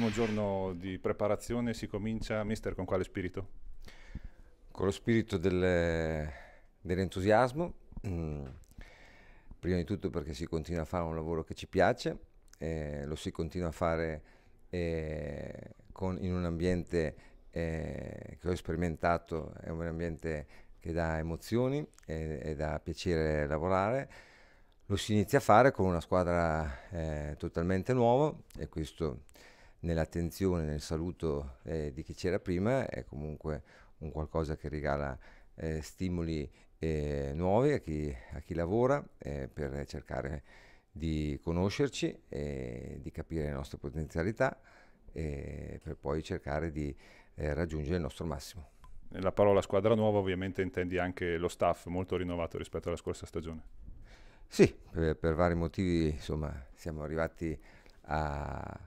primo giorno di preparazione si comincia, mister, con quale spirito? Con lo spirito del, dell'entusiasmo, mm. prima di tutto perché si continua a fare un lavoro che ci piace, eh, lo si continua a fare eh, con, in un ambiente eh, che ho sperimentato, è un ambiente che dà emozioni e, eh, e dà piacere lavorare lo si inizia a fare con una squadra eh, totalmente nuova e questo nell'attenzione, nel saluto eh, di chi c'era prima, è comunque un qualcosa che regala eh, stimoli eh, nuovi a chi, a chi lavora eh, per cercare di conoscerci, di capire le nostre potenzialità e eh, per poi cercare di eh, raggiungere il nostro massimo. Nella parola squadra nuova ovviamente intendi anche lo staff molto rinnovato rispetto alla scorsa stagione. Sì, per, per vari motivi insomma siamo arrivati a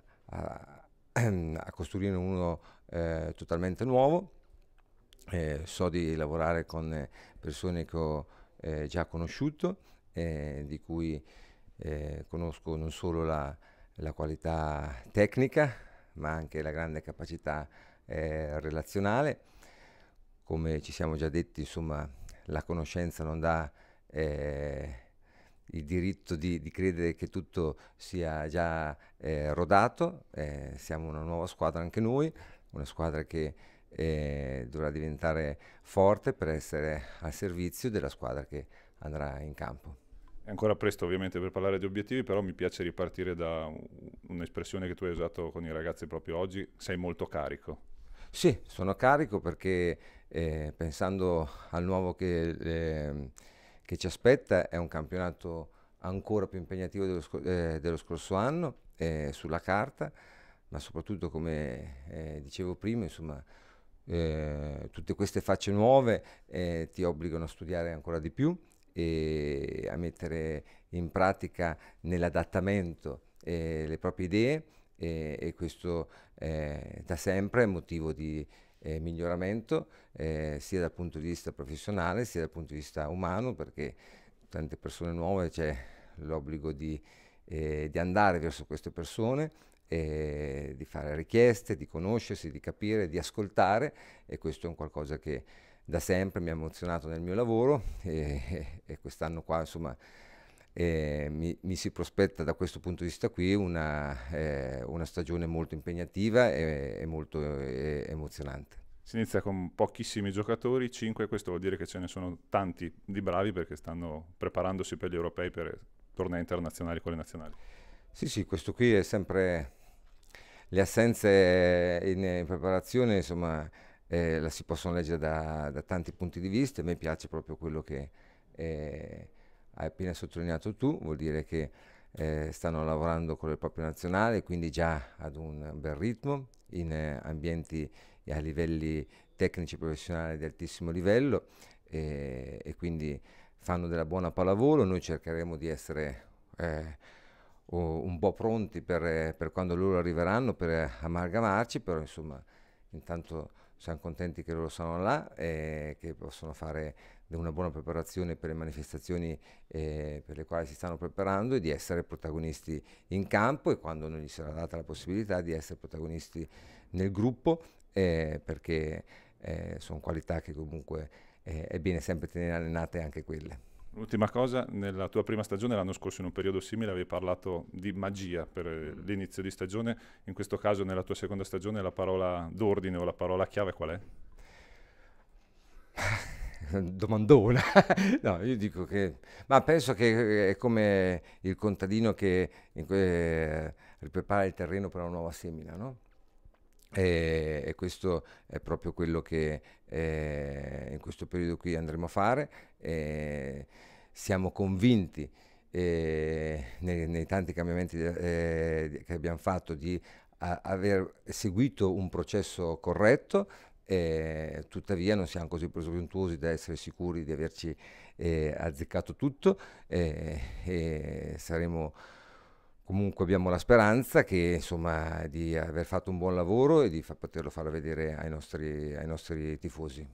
Ehm, a costruire uno eh, totalmente nuovo. Eh, so di lavorare con eh, persone che ho eh, già conosciuto, eh, di cui eh, conosco non solo la, la, qualità tecnica, ma anche la grande capacità relazionale. Come ci siamo già detti, insomma, la conoscenza non dà eh, il diritto di, di credere che tutto sia già eh, rodato, eh, siamo una nuova squadra anche noi, una squadra che eh, dovrà diventare forte per essere al servizio della squadra che andrà in campo. È ancora presto ovviamente per parlare di obiettivi, però mi piace ripartire da un'espressione che tu hai usato con i ragazzi proprio oggi, sei molto carico. Sì, sono carico perché eh, pensando al nuovo che ehm, che ci aspetta è un campionato ancora più impegnativo dello, sc- eh, dello scorso anno eh, sulla carta, ma soprattutto come eh, dicevo prima, insomma, eh, tutte queste facce nuove eh, ti obbligano a studiare ancora di più e a mettere in pratica nell'adattamento eh, le proprie idee e questo da sempre è motivo di eh, miglioramento eh, sia dal punto di vista professionale sia dal punto di vista umano perché tante persone nuove c'è l'obbligo di, eh, di andare verso queste persone eh, di fare richieste, di conoscersi, di capire, di ascoltare e questo è un qualcosa che da sempre mi ha emozionato nel mio lavoro e, e quest'anno qua insomma eh, mi, mi, si prospetta da questo punto di vista qui una, eh, una stagione molto impegnativa e, e molto eh, emozionante. Si inizia con pochissimi giocatori, 5, questo vuol dire che ce ne sono tanti di bravi perché stanno preparandosi per gli europei, per tornei internazionali, quelle nazionali. Sì, sì, questo qui è sempre le assenze in preparazione, insomma, eh, la si possono leggere da, da, tanti punti di vista, a me piace proprio quello che... Eh, hai appena sottolineato tu, vuol dire che eh, stanno lavorando con il proprio nazionale, quindi già ad un bel ritmo, in eh, ambienti a livelli tecnici e professionali di altissimo livello eh, e quindi fanno della buona pallavolo, noi cercheremo di essere eh, un po' pronti per, eh, per, quando loro arriveranno per eh, amalgamarci, però insomma intanto siamo contenti che loro sono là e che possono fare una buona preparazione per le manifestazioni eh, per le quali si stanno preparando e di essere protagonisti in campo e quando non gli sarà data la possibilità di essere protagonisti nel gruppo eh, perché eh, sono qualità che comunque eh, è bene sempre tenere allenate anche quelle. Ultima cosa, nella tua prima stagione l'anno scorso in un periodo simile avevi parlato di magia per eh, mm. l'inizio di stagione, in questo caso nella tua seconda stagione la parola d'ordine o la parola chiave qual è? domandona. no, io dico che... Ma penso che eh, è come il contadino che que... Eh, prepara il terreno per una nuova semina, no? Eh, e, questo è proprio quello che eh, in questo periodo qui andremo a fare. E eh, siamo convinti eh, nei, nei, tanti cambiamenti eh, che abbiamo fatto di a, aver seguito un processo corretto. Eh, tuttavia non siamo così presuntuosi da essere sicuri di averci azzeccato tutto e saremo comunque abbiamo la speranza che, insomma, di aver fatto un buon lavoro e di fa- poterlo far vedere ai nostri, ai nostri tifosi.